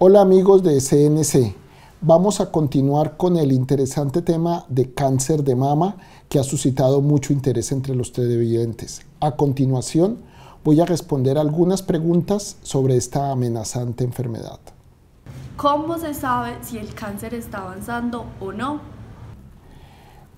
Hola amigos de CNC, vamos a continuar con el interesante tema de cáncer de mama que ha suscitado mucho interés entre los televidentes. A continuación voy a responder algunas preguntas sobre esta amenazante enfermedad. ¿Cómo se sabe si el cáncer está avanzando o no?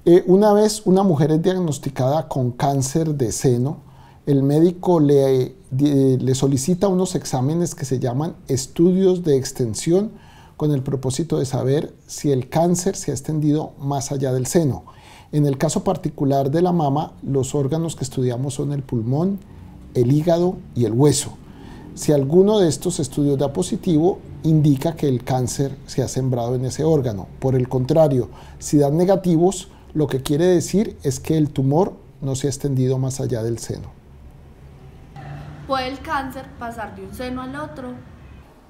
Eh, una vez una mujer es diagnosticada con cáncer de seno, el médico le eh, le solicita unos exámenes que se llaman estudios de extensión con el propósito de saber si el cáncer se ha extendido más allá del seno. En el caso particular de la mama, los órganos que estudiamos son el pulmón, el hígado y el hueso. Si alguno de estos estudios da positivo, indica que el cáncer se ha sembrado en ese órgano. Por el contrario, si dan negativos, lo que quiere decir es que el tumor no se ha extendido más allá del seno. ¿Puede el cáncer pasar de un seno al otro?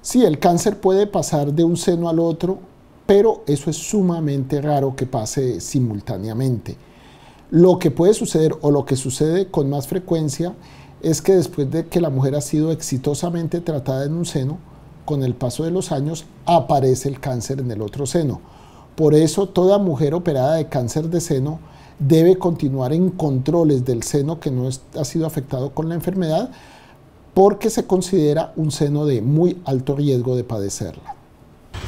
Sí, el cáncer puede pasar de un seno al otro, pero eso es sumamente raro que pase simultáneamente. Lo que puede suceder o lo que sucede con más frecuencia es que después de que la mujer ha sido exitosamente tratada en un seno, con el paso de los años aparece el cáncer en el otro seno. Por eso toda mujer operada de cáncer de seno debe continuar en controles del seno que no ha sido afectado con la enfermedad porque se considera un seno de muy alto riesgo de padecerla.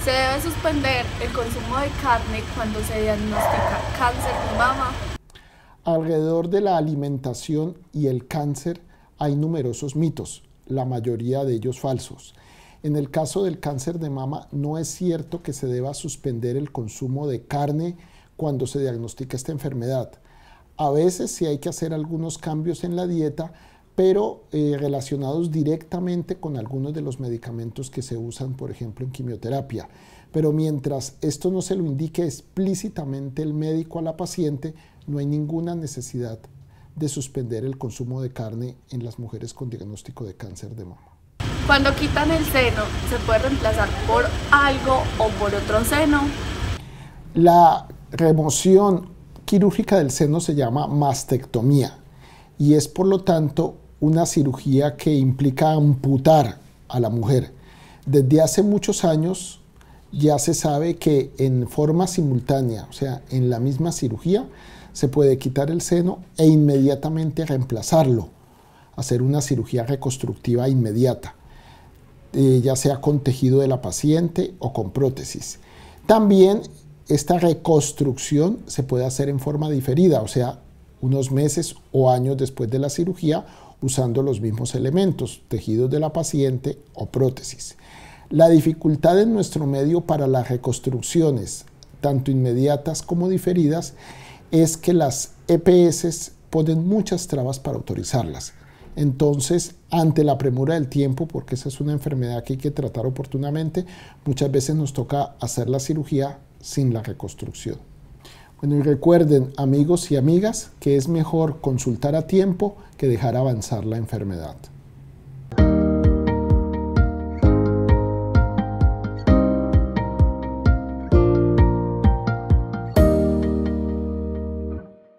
Se debe suspender el consumo de carne cuando se diagnostica cáncer de mama. Alrededor de la alimentación y el cáncer hay numerosos mitos, la mayoría de ellos falsos. En el caso del cáncer de mama, no es cierto que se deba suspender el consumo de carne cuando se diagnostica esta enfermedad. A veces sí hay que hacer algunos cambios en la dieta, pero eh, relacionados directamente con algunos de los medicamentos que se usan, por ejemplo, en quimioterapia. Pero mientras esto no se lo indique explícitamente el médico a la paciente, no hay ninguna necesidad de suspender el consumo de carne en las mujeres con diagnóstico de cáncer de mama. Cuando quitan el seno, ¿se puede reemplazar por algo o por otro seno? La remoción quirúrgica del seno se llama mastectomía y es por lo tanto una cirugía que implica amputar a la mujer. Desde hace muchos años ya se sabe que en forma simultánea, o sea, en la misma cirugía, se puede quitar el seno e inmediatamente reemplazarlo, hacer una cirugía reconstructiva inmediata, eh, ya sea con tejido de la paciente o con prótesis. También esta reconstrucción se puede hacer en forma diferida, o sea, unos meses o años después de la cirugía usando los mismos elementos, tejidos de la paciente o prótesis. La dificultad en nuestro medio para las reconstrucciones, tanto inmediatas como diferidas, es que las EPS ponen muchas trabas para autorizarlas. Entonces, ante la premura del tiempo, porque esa es una enfermedad que hay que tratar oportunamente, muchas veces nos toca hacer la cirugía sin la reconstrucción. Bueno, y recuerden, amigos y amigas, que es mejor consultar a tiempo que dejar avanzar la enfermedad.